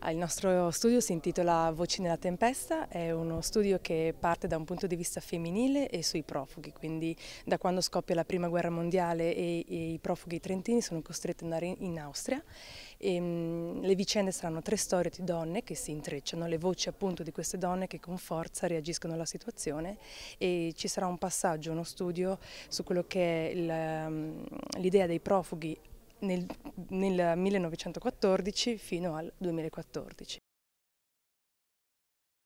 Ah, il nostro studio si intitola Voci nella tempesta, è uno studio che parte da un punto di vista femminile e sui profughi, quindi da quando scoppia la prima guerra mondiale e, e i profughi trentini sono costretti ad andare in, in Austria. E, ehm, mh, le vicende saranno tre storie di donne che si intrecciano, le voci appunto di queste donne che con forza reagiscono alla situazione e ci sarà un passaggio, uno studio su quello che è ehm, l'idea dei profughi nel, nel 1914 fino al 2014.